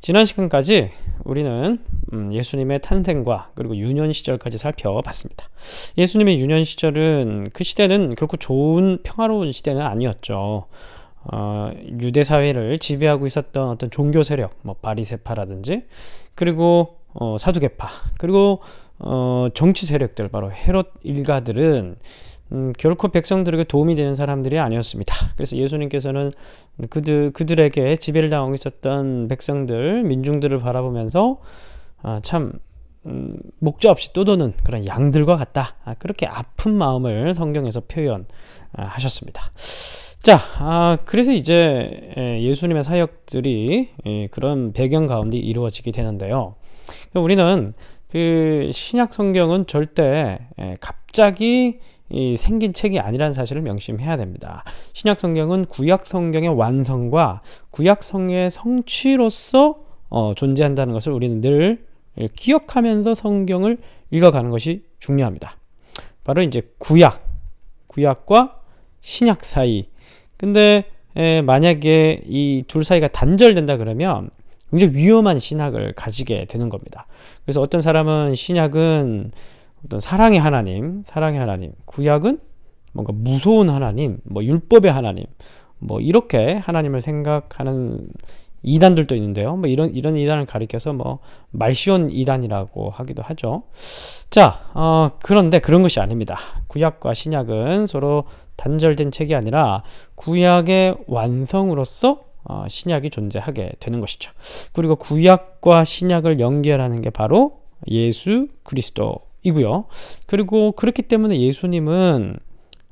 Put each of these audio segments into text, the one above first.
지난 시간까지 우리는 음, 예수님의 탄생과 그리고 유년 시절까지 살펴봤습니다. 예수님의 유년 시절은 그 시대는 결코 좋은 평화로운 시대는 아니었죠. 어, 유대 사회를 지배하고 있었던 어떤 종교 세력, 뭐 바리세파라든지 그리고 어, 사두개파 그리고 어, 정치 세력들 바로 헤롯 일가들은 음, 결코 백성들에게 도움이 되는 사람들이 아니었습니다. 그래서 예수님께서는 그들, 그들에게 지배를 당하고 있었던 백성들, 민중들을 바라보면서 아, 참 음, 목자 없이 떠도는 그런 양들과 같다. 아, 그렇게 아픈 마음을 성경에서 표현하셨습니다. 아, 자, 아, 그래서 이제 예, 예수님의 사역들이 예, 그런 배경 가운데 이루어지게 되는데요. 우리는 그 신약 성경은 절대 예, 갑자기 이 생긴 책이 아니라는 사실을 명심해야 됩니다. 신약 성경은 구약 성경의 완성과 구약 성경의 성취로서 어, 존재한다는 것을 우리는 늘 기억하면서 성경을 읽어가는 것이 중요합니다. 바로 이제 구약, 구약과 신약 사이. 근데 에, 만약에 이 둘 사이가 단절된다 그러면 굉장히 위험한 신학을 가지게 되는 겁니다. 그래서 어떤 사람은 신약은 어떤 사랑의 하나님, 사랑의 하나님, 구약은 뭔가 무서운 하나님, 뭐 율법의 하나님, 뭐 이렇게 하나님을 생각하는 이단들도 있는데요. 뭐 이런 이런 이단을 가리켜서 뭐 말시온 이단이라고 하기도 하죠. 자, 어, 그런데 그런 것이 아닙니다. 구약과 신약은 서로 단절된 책이 아니라 구약의 완성으로서 어, 신약이 존재하게 되는 것이죠. 그리고 구약과 신약을 연결하는 게 바로 예수 그리스도 이고요. 그리고 그렇기 때문에 예수님은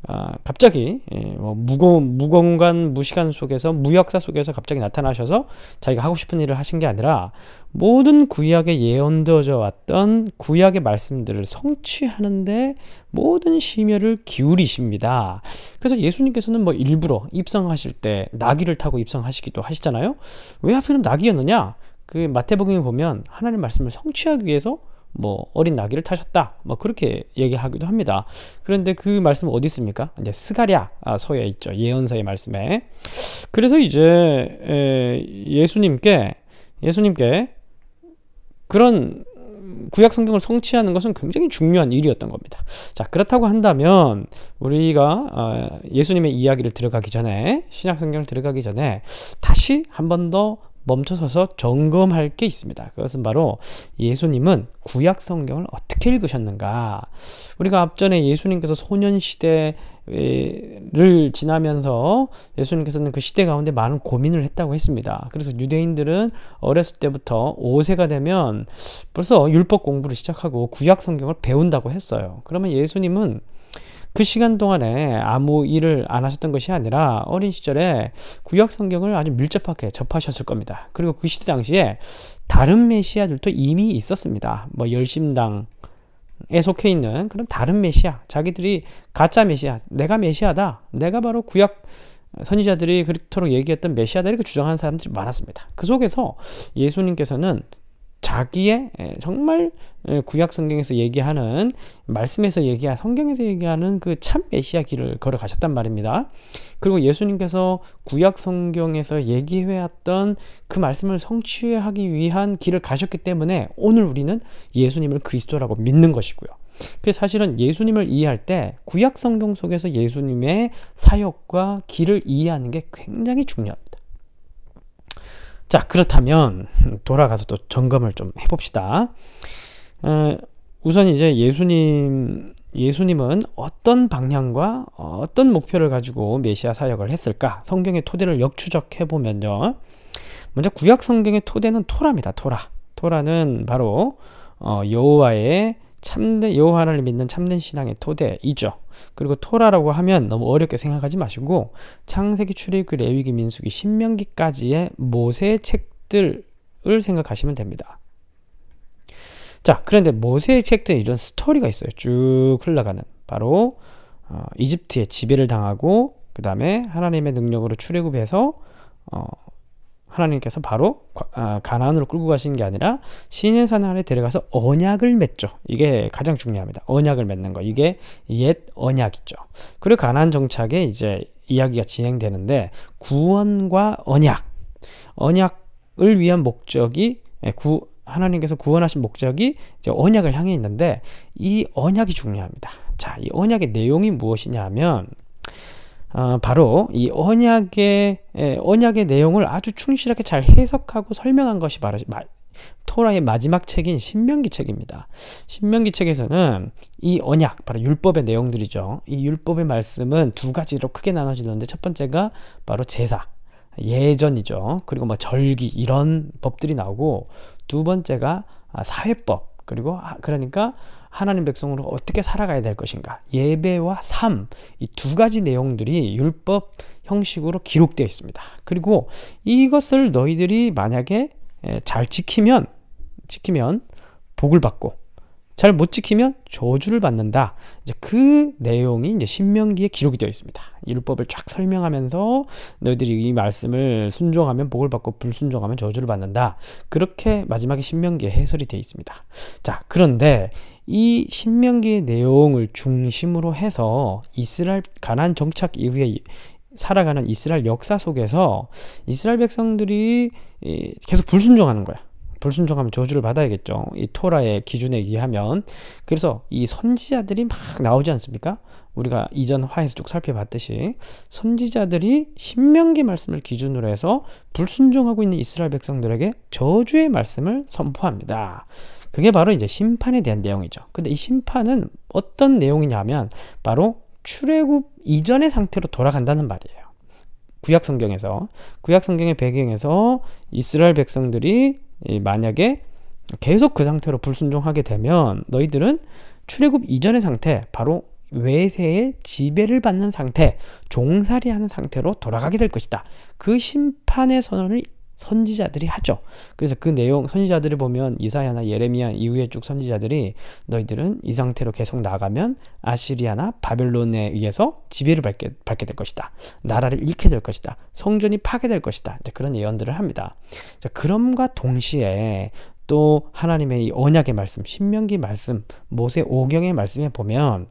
아, 갑자기 예, 뭐 무공, 무공간 무시간 속에서 무역사 속에서 갑자기 나타나셔서 자기가 하고 싶은 일을 하신 게 아니라 모든 구약에 예언되어져 왔던 구약의 말씀들을 성취하는데 모든 심혈을 기울이십니다. 그래서 예수님께서는 뭐 일부러 입성하실 때 나귀를 타고 입성하시기도 하시잖아요. 왜 하필이면 나귀였느냐? 그 마태복음에 보면 하나님 말씀을 성취하기 위해서 뭐 어린 나귀를 타셨다 뭐 그렇게 얘기하기도 합니다 그런데 그 말씀 어디 있습니까 이제 스가랴 아, 서에 있죠 예언서의 말씀에 그래서 이제 예수님께 예수님께 그런 구약 성경을 성취하는 것은 굉장히 중요한 일이었던 겁니다. 자, 그렇다고 한다면 우리가 아, 예수님의 이야기를 들어가기 전에 신약 성경을 들어가기 전에 다시 한번더 멈춰서서 점검할 게 있습니다. 그것은 바로 예수님은 구약 성경을 어떻게 읽으셨는가. 우리가 앞전에 예수님께서 소년시대를 지나면서 예수님께서는 그 시대 가운데 많은 고민을 했다고 했습니다. 그래서 유대인들은 어렸을 때부터 5세가 되면 벌써 율법 공부를 시작하고 구약 성경을 배운다고 했어요. 그러면 예수님은 그 시간 동안에 아무 일을 안 하셨던 것이 아니라 어린 시절에 구약 성경을 아주 밀접하게 접하셨을 겁니다. 그리고 그 시대 당시에 다른 메시아들도 이미 있었습니다. 뭐 열심당, 에 속해 있는 그런 다른 메시아, 자기들이 가짜 메시아, 내가 메시아다, 내가 바로 구약 선지자들이 그렇도록 얘기했던 메시아다 이렇게 주장하는 사람들이 많았습니다. 그 속에서 예수님께서는 자기의 예, 정말 예, 구약 성경에서 얘기하는 말씀에서 얘기한 성경에서 얘기하는 그 참 메시아 길을 걸어가셨단 말입니다. 그리고 예수님께서 구약 성경에서 얘기해왔던 그 말씀을 성취하기 위한 길을 가셨기 때문에 오늘 우리는 예수님을 그리스도라고 믿는 것이고요. 그 사실은 예수님을 이해할 때 구약 성경 속에서 예수님의 사역과 길을 이해하는 게 굉장히 중요합니다. 자, 그렇다면 돌아가서 또 점검을 좀 해봅시다. 어, 우선 이제 예수님 예수님은 어떤 방향과 어떤 목표를 가지고 메시아 사역을 했을까? 성경의 토대를 역추적해 보면요. 먼저 구약 성경의 토대는 토라입니다. 토라. 토라는 바로 어, 여호와의 참된 여호와 하나님 믿는 참된 신앙의 토대이죠. 그리고 토라라고 하면 너무 어렵게 생각하지 마시고 창세기, 출애굽기, 레위기, 민수기, 신명기까지의 모세의 책들을 생각하시면 됩니다. 자, 그런데 모세의 책들은 이런 스토리가 있어요. 쭉 흘러가는 바로 어, 이집트의 지배를 당하고 그 다음에 하나님의 능력으로 출애굽해서 어, 하나님께서 바로 아, 가나안으로 끌고 가시는 게 아니라 신의 산 안에 데려가서 언약을 맺죠. 이게 가장 중요합니다. 언약을 맺는 거. 이게 옛 언약이죠. 그리고 가나안 정착에 이제 이야기가 진행되는데 구원과 언약. 언약을 위한 목적이 예, 구 하나님께서 구원하신 목적이 이제 언약을 향해 있는데 이 언약이 중요합니다. 자, 이 언약의 내용이 무엇이냐 하면 아, 바로 이 언약의 예, 언약의 내용을 아주 충실하게 잘 해석하고 설명한 것이 바로 토라의 마지막 책인 신명기 책입니다. 신명기 책에서는 이 언약, 바로 율법의 내용들이죠. 이 율법의 말씀은 두 가지로 크게 나눠지는데 첫 번째가 바로 제사, 예전이죠. 그리고 막 뭐 절기 이런 법들이 나오고 두 번째가 아, 사회법, 그리고 아, 그러니까 하나님 백성으로 어떻게 살아가야 될 것인가 예배와 삶 이 두 가지 내용들이 율법 형식으로 기록되어 있습니다. 그리고 이것을 너희들이 만약에 잘 지키면 지키면 복을 받고 잘 못 지키면 저주를 받는다. 이제 그 내용이 이제 신명기에 기록이 되어 있습니다. 율법을 쫙 설명하면서 너희들이 이 말씀을 순종하면 복을 받고 불순종하면 저주를 받는다. 그렇게 마지막에 신명기에 해설이 되어 있습니다. 자, 그런데 이 신명기의 내용을 중심으로 해서 이스라엘 가난 정착 이후에 살아가는 이스라엘 역사 속에서 이스라엘 백성들이 계속 불순종하는 거야. 불순종하면 저주를 받아야겠죠. 이 토라의 기준에 의하면. 그래서 이 선지자들이 막 나오지 않습니까? 우리가 이전 화에서 쭉 살펴봤듯이 선지자들이 신명기 말씀을 기준으로 해서 불순종하고 있는 이스라엘 백성들에게 저주의 말씀을 선포합니다. 그게 바로 이제 심판에 대한 내용이죠. 근데 이 심판은 어떤 내용이냐면 바로 출애굽 이전의 상태로 돌아간다는 말이에요. 구약 성경에서 구약 성경의 배경에서 이스라엘 백성들이 만약에 계속 그 상태로 불순종하게 되면 너희들은 출애굽 이전의 상태 바로 외세의 지배를 받는 상태, 종살이하는 상태로 돌아가게 될 것이다. 그 심판의 선언을 선지자들이 하죠. 그래서 그 내용 선지자들을 보면 이사야나 예레미야 이후에 쭉 선지자들이 너희들은 이 상태로 계속 나가면 아시리아나 바벨론에 의해서 지배를 받게, 받게 될 것이다. 나라를 잃게 될 것이다. 성전이 파괴될 것이다. 그런 예언들을 합니다. 자, 그럼과 동시에 또 하나님의 이 언약의 말씀, 신명기 말씀, 모세 오경의 말씀에 보면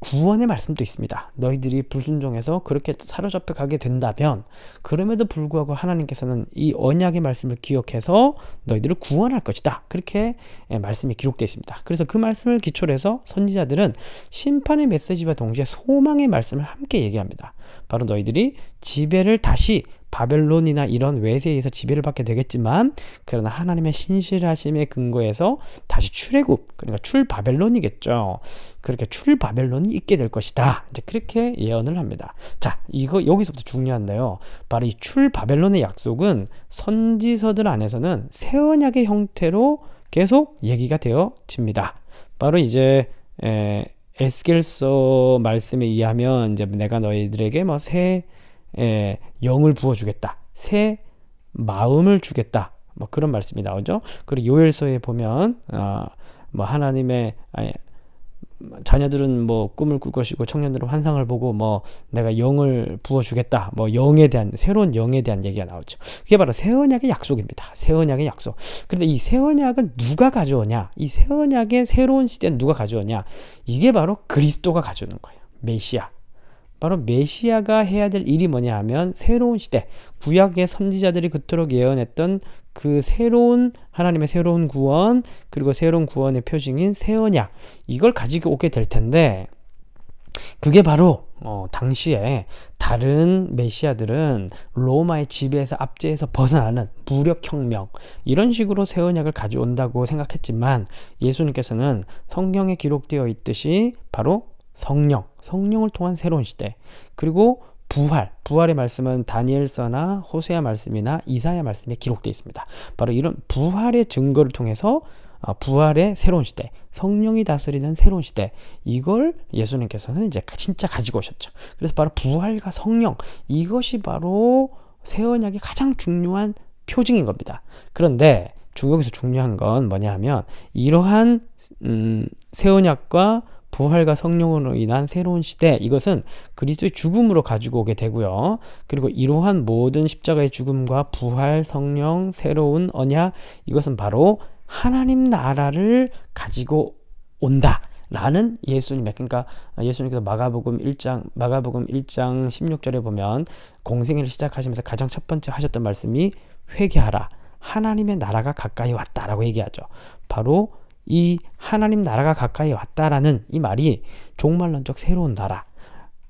구원의 말씀도 있습니다. 너희들이 불순종해서 그렇게 사로잡혀 가게 된다면 그럼에도 불구하고 하나님께서는 이 언약의 말씀을 기억해서 너희들을 구원할 것이다. 그렇게 예, 말씀이 기록되어 있습니다. 그래서 그 말씀을 기초로 해서 선지자들은 심판의 메시지와 동시에 소망의 말씀을 함께 얘기합니다. 바로 너희들이 지배를 다시 바벨론이나 이런 외세에 서 지배를 받게 되겠지만 그러나 하나님의 신실하심의 근거에서 다시 출애굽 그러니까 출바벨론이겠죠. 그렇게 출바벨론이 있게 될 것이다. 이제 그렇게 예언을 합니다. 자, 이거 여기서부터 중요한데요. 바로 이 출바벨론의 약속은 선지서들 안에서는 새 언약의 형태로 계속 얘기가 되어집니다. 바로 이제 에, 에스겔서 말씀에 의하면 이제 내가 너희들에게 뭐새 에, 예, 영을 부어주겠다. 새 마음을 주겠다. 뭐 그런 말씀이 나오죠. 그리고 요엘서에 보면 어, 뭐 하나님의 아니, 자녀들은 뭐 꿈을 꿀 것이고 청년들은 환상을 보고 뭐 내가 영을 부어주겠다 뭐 영에 대한 새로운 영에 대한 얘기가 나오죠 그게 바로 새 언약의 약속입니다 새 언약의 약속 그런데이 새 언약은 누가 가져오냐 이 새 언약의 새로운 시대는 누가 가져오냐 이게 바로 그리스도가 가져오는 거예요 메시아 바로 메시아가 해야 될 일이 뭐냐 하면 새로운 시대, 구약의 선지자들이 그토록 예언했던 그 새로운 하나님의 새로운 구원, 그리고 새로운 구원의 표징인 새 언약 이걸 가지고 오게 될 텐데 그게 바로 어, 당시에 다른 메시아들은 로마의 지배에서 압제에서 벗어나는 무력혁명 이런 식으로 새 언약을 가져온다고 생각했지만 예수님께서는 성경에 기록되어 있듯이 바로 성령, 성령을 통한 새로운 시대, 그리고 부활, 부활의 말씀은 다니엘서나 호세아 말씀이나 이사야 말씀에 기록되어 있습니다. 바로 이런 부활의 증거를 통해서 어, 부활의 새로운 시대, 성령이 다스리는 새로운 시대, 이걸 예수님께서는 이제 진짜 가지고 오셨죠. 그래서 바로 부활과 성령, 이것이 바로 세원약의 가장 중요한 표징인 겁니다. 그런데 중국에서 중요한 건 뭐냐 하면 이러한 음, 새 언약과 부활과 성령으로 인한 새로운 시대 이것은 그리스도의 죽음으로 가지고 오게 되고요. 그리고 이러한 모든 십자가의 죽음과 부활, 성령, 새로운 언약 이것은 바로 하나님 나라를 가지고 온다. 라는 예수님의 그러니까 예수님께서 마가복음 1장 마가복음 1장 16절에 보면 공생애를 시작하시면서 가장 첫 번째 하셨던 말씀이 회개하라 하나님의 나라가 가까이 왔다라고 얘기하죠. 바로 이 하나님 나라가 가까이 왔다라는 이 말이 종말론적 새로운 나라,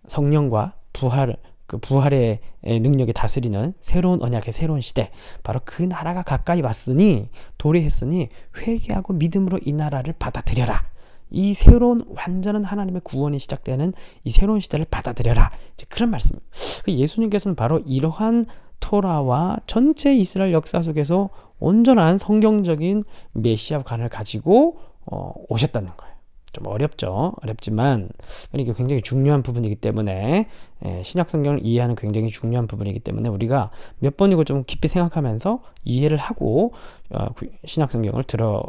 성령과 부활, 그 부활의 능력이 다스리는 새로운 언약의 새로운 시대, 바로 그 나라가 가까이 왔으니 도래했으니 회개하고 믿음으로 이 나라를 받아들여라. 이 새로운 완전한 하나님의 구원이 시작되는 이 새로운 시대를 받아들여라. 이제 그런 말씀. 그 예수님께서는 바로 이러한 토라와 전체 이스라엘 역사 속에서 온전한 성경적인 메시아관을 가지고 어, 오셨다는 거예요. 좀 어렵죠. 어렵지만 그러니까 이게 굉장히 중요한 부분이기 때문에 예, 신약 성경을 이해하는 굉장히 중요한 부분이기 때문에 우리가 몇 번이고 좀 깊이 생각하면서 이해를 하고 어, 신약 성경을 들어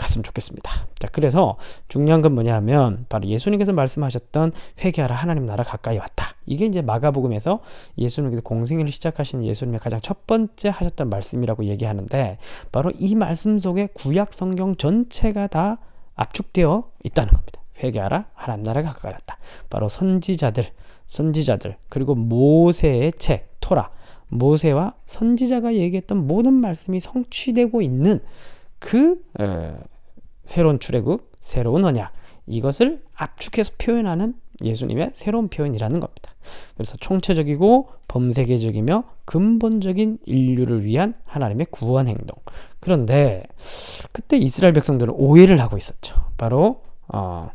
갔으면 좋겠습니다. 자, 그래서 중요한 건 뭐냐 면 바로 예수님께서 말씀하셨던 회개하라 하나님 나라 가까이 왔다. 이게 이제 마가복음에서 예수님께서 공생일을 시작하신 예수님의 가장 첫 번째 하셨던 말씀이라고 얘기하는데 바로 이 말씀 속에 구약 성경 전체가 다 압축되어 있다는 겁니다. 회개하라 하나님 나라 가까이 왔다. 바로 선지자들, 선지자들 그리고 모세의 책 토라 모세와 선지자가 얘기했던 모든 말씀이 성취되고 있는 그 에, 어, 새로운 출애굽, 새로운 언약 이것을 압축해서 표현하는 예수님의 새로운 표현이라는 겁니다. 그래서 총체적이고 범세계적이며 근본적인 인류를 위한 하나님의 구원 행동. 그런데 그때 이스라엘 백성들은 오해를 하고 있었죠. 바로 어,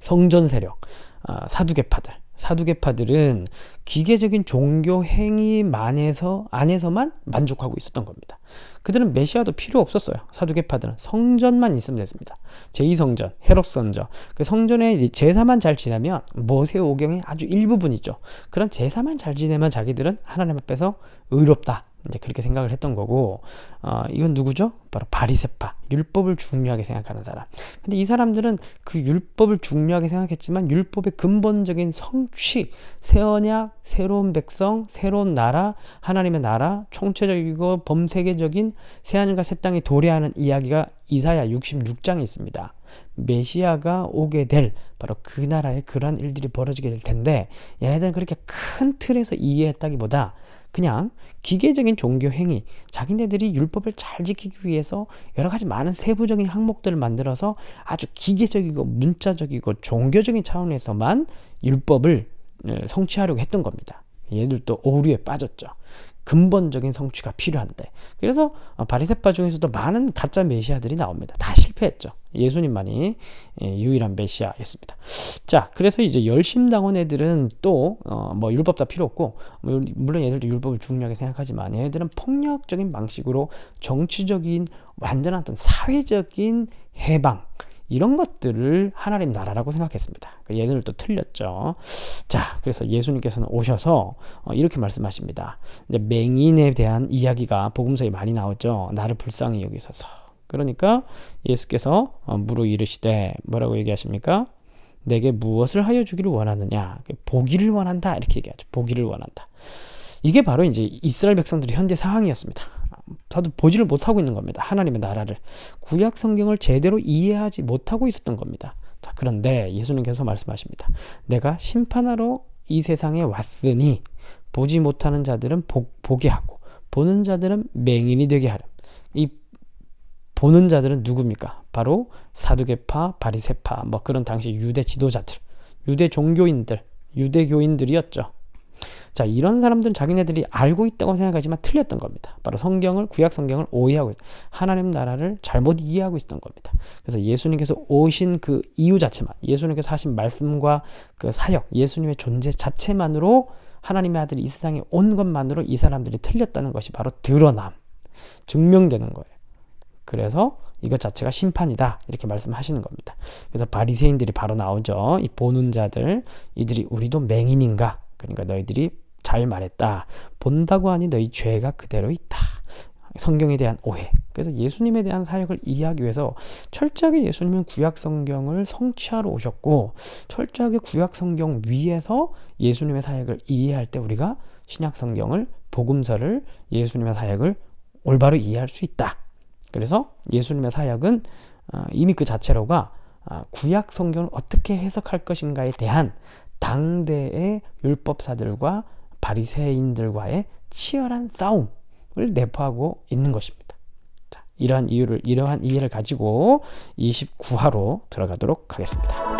성전 세력, 어, 사두개파들. 사두개파들은 기계적인 종교 행위만에서 안에서만 만족하고 있었던 겁니다. 그들은 메시아도 필요 없었어요. 사두개파들은 성전만 있으면 됐습니다. 제2성전, 헤롯성전, 그 성전의 제사만 잘 지내면 모세오경의 아주 일부분이죠. 그런 제사만 잘 지내면 자기들은 하나님 앞에서 의롭다 이제 그렇게 생각을 했던 거고 어, 이건 누구죠? 바로 바리세파 율법을 중요하게 생각하는 사람 근데 이 사람들은 그 율법을 중요하게 생각했지만 율법의 근본적인 성취 새언약, 새로운 백성, 새로운 나라 하나님의 나라, 총체적이고 범세계적인 새하늘과 새 땅이 도래하는 이야기가 이사야 66장에 있습니다 메시아가 오게 될 바로 그 나라에 그러한 일들이 벌어지게 될 텐데 얘네들은 그렇게 큰 틀에서 이해했다기보다 그냥 기계적인 종교 행위, 자기네들이 율법을 잘 지키기 위해서 여러 가지 많은 세부적인 항목들을 만들어서 아주 기계적이고 문자적이고 종교적인 차원에서만 율법을 어, 성취하려고 했던 겁니다. 얘들도 오류에 빠졌죠. 근본적인 성취가 필요한데. 그래서 어, 바리새파 중에서도 많은 가짜 메시아들이 나옵니다. 다 실패했죠. 예수님만이 예, 유일한 메시아였습니다. 자, 그래서 이제 열심당원 애들은 또뭐 어, 뭐 율법 다 필요 없고 뭐 물론 얘들도 율법을 중요하게 생각하지만 얘들은 폭력적인 방식으로 정치적인 완전한 어떤 사회적인 해방 이런 것들을 하나님 나라라고 생각했습니다. 얘들을 그 또 틀렸죠. 자, 그래서 예수님께서는 오셔서 어, 이렇게 말씀하십니다. 이제 맹인에 대한 이야기가 복음서에 많이 나오죠. 나를 불쌍히 여기소서. 그러니까 예수께서 어, 무르 이르시되 뭐라고 얘기하십니까? 내게 무엇을 하여 주기를 원하느냐? 보기를 원한다. 이렇게 얘기하죠. 보기를 원한다. 이게 바로 이제 이스라엘 백성들의 현재 상황이었습니다. 다들 보지를 못하고 있는 겁니다. 하나님의 나라를. 구약 성경을 제대로 이해하지 못하고 있었던 겁니다. 자, 그런데 예수님께서 말씀하십니다. 내가 심판하러 이 세상에 왔으니 보지 못하는 자들은 보, 보게 하고 보는 자들은 맹인이 되게 하렴. 이 보는 자들은 누굽니까? 바로 사두개파, 바리세파 뭐 그런 당시 유대 지도자들, 유대 종교인들, 유대교인들이었죠. 자 이런 사람들은 자기네들이 알고 있다고 생각하지만 틀렸던 겁니다. 바로 성경을 구약 성경을 오해하고 있, 하나님 나라를 잘못 이해하고 있었던 겁니다. 그래서 예수님께서 오신 그 이유 자체만 예수님께서 하신 말씀과 그 사역 예수님의 존재 자체만으로 하나님의 아들이 이 세상에 온 것만으로 이 사람들이 틀렸다는 것이 바로 드러남 증명되는 거예요. 그래서 이것 자체가 심판이다 이렇게 말씀하시는 겁니다. 그래서 바리새인들이 바로 나오죠. 이 보는 자들 이들이 우리도 맹인인가? 그러니까 너희들이 잘 말했다. 본다고 하니 너희 죄가 그대로 있다. 성경에 대한 오해. 그래서 예수님에 대한 사역을 이해하기 위해서 철저하게 예수님은 구약 성경을 성취하러 오셨고 철저하게 구약 성경 위에서 예수님의 사역을 이해할 때 우리가 신약 성경을 복음서를 예수님의 사역을 올바로 이해할 수 있다. 그래서 예수님의 사역은 어, 이미 그 자체로가 아, 구약 성경을 어떻게 해석할 것인가에 대한 당대의 율법사들과 바리새인들과의 치열한 싸움을 내포하고 있는 것입니다. 자, 이러한 이유를 이러한 이해를 가지고 29화로 들어가도록 하겠습니다.